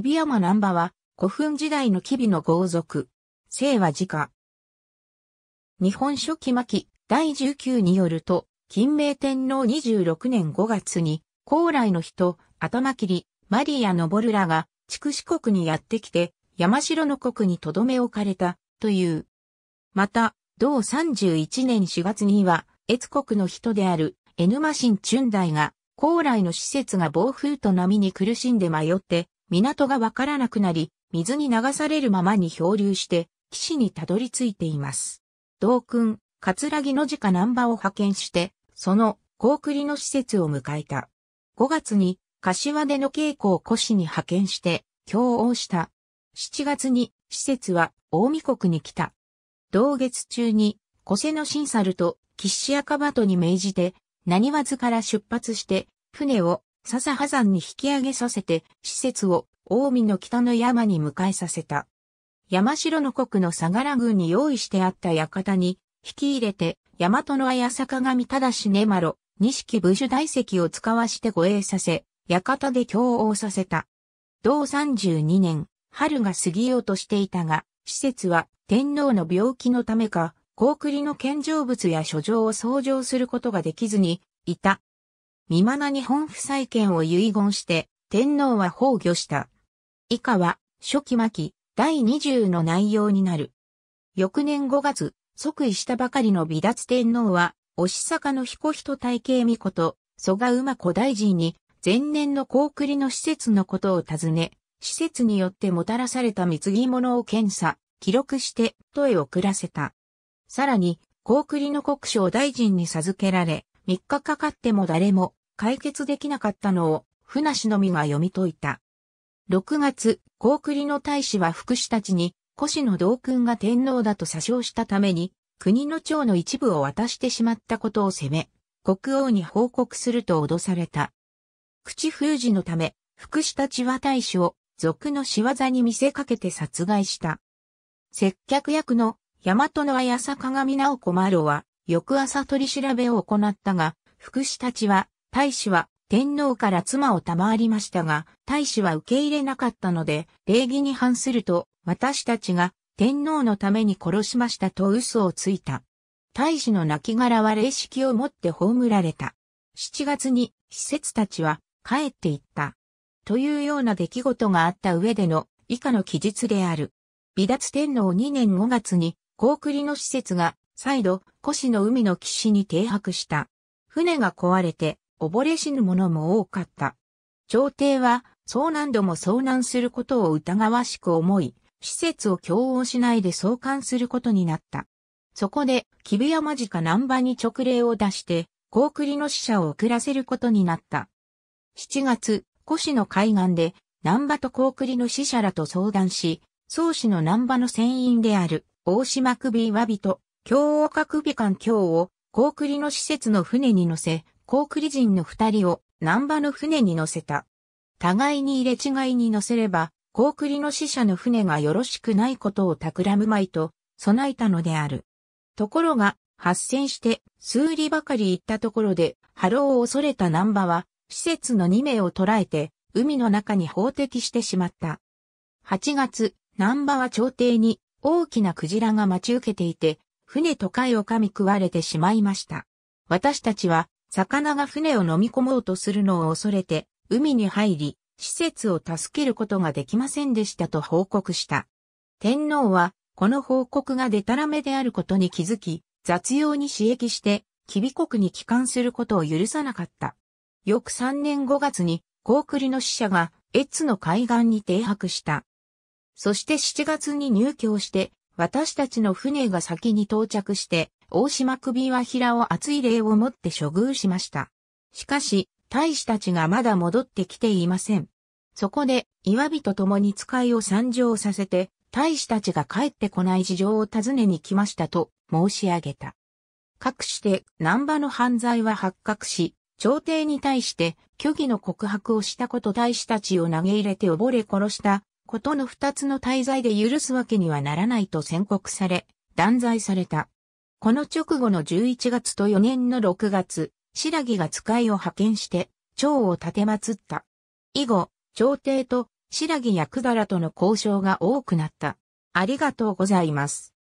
日山南波は古墳時代の吉備の豪族。姓は自家。日本書紀末第19によると、金明天皇26年5月に、高麗の人、頭切り、マリア・ノボルらが、筑紫国にやってきて、山城の国にとどめ置かれた、という。また、同31年4月には、越国の人である、エヌマシン・チュンダイが、高麗の施設が暴風と波に苦しんで迷って、港がわからなくなり、水に流されるままに漂流して、岸にたどり着いています。道君、葛城の下南波を派遣して、その、高栗の施設を迎えた。5月に、柏出の稽古を古紙に派遣して、共応した。7月に、施設は、大見国に来た。同月中に、古瀬の新猿と、岸赤鳩に命じて、何わずから出発して、船を笹波山に引き上げさせて、施設を近江の北の山に迎えさせた。山城の国の相良軍に用意してあった館に、引き入れて、大和の綾坂上忠根丸、錦武士大石を使わして護衛させ、館で共応させた。同32年、春が過ぎようとしていたが、施設は天皇の病気のためか、高栗の献上物や書状を創上することができずに、いた。未まな日本夫妻権を遺言して、天皇は崩御した。以下は、初期末期、第20の内容になる。翌年5月、即位したばかりの美達天皇は、押坂の彦人体系巫女と、蘇我馬子大臣に、前年の高栗の施設のことを尋ね、施設によってもたらされた貢ぎ物を検査、記録して、都へ送らせた。さらに、高栗の国省大臣に授けられ、3日かかっても誰も解決できなかったのを、船氏のみが読み解いた。6月、高栗の大使は福祉たちに、古市の道君が天皇だと詐称したために、国の長の一部を渡してしまったことを責め、国王に報告すると脅された。口封じのため、福祉たちは大使を、俗の仕業に見せかけて殺害した。接客役の、大和の綾坂上直子マロは、翌朝取り調べを行ったが、福祉たちは、大使は天皇から妻を賜りましたが、大使は受け入れなかったので、礼儀に反すると、私たちが天皇のために殺しましたと嘘をついた。大使の亡骸は霊式を持って葬られた。7月に、施設たちは帰っていった。というような出来事があった上での以下の記述である。離脱天皇2年5月に、高栗の施設が再度、古市の海の岸に停泊した。船が壊れて、溺れ死ぬ者も多かった。朝廷は、遭難度も遭難することを疑わしく思い、施設を強応しないで送還することになった。そこで、キビ山マジカ南波に直令を出して、高栗の死者を送らせることになった。7月、古市の海岸で、南波と高栗の死者らと相談し、宗氏の南波の船員である、大島首和人、京を各美館京を、高栗の施設の船に乗せ、高栗人の二人を、南波の船に乗せた。互いに入れ違いに乗せれば、高栗の死者の船がよろしくないことを企むまいと、備えたのである。ところが、発戦して、数里ばかり行ったところで、波浪を恐れた南波は、施設の二名を捕らえて、海の中に放敵してしまった。8月、南波は朝廷に、大きなクジラが待ち受けていて、船と貝を噛み食われてしまいました。私たちは、魚が船を飲み込もうとするのを恐れて、海に入り、施設を助けることができませんでしたと報告した。天皇は、この報告がデタラメであることに気づき、雑用に刺激して、キビ国に帰還することを許さなかった。翌3年5月に、コ栗クリの死者が、越の海岸に停泊した。そして7月に入居をして、私たちの船が先に到着して、大島首は平を熱い霊をもって処遇しました。しかし、大使たちがまだ戻ってきていません。そこで、岩火と共に使いを参上させて、大使たちが帰ってこない事情を尋ねに来ましたと申し上げた。かくして、南波の犯罪は発覚し、朝廷に対して虚偽の告白をしたこと大使たちを投げ入れて溺れ殺したことの二つの滞在で許すわけにはならないと宣告され、断罪された。この直後の11月と4年の6月、白木が使いを派遣して、蝶を立てまつった。以後、朝廷と白木や百済との交渉が多くなった。ありがとうございます。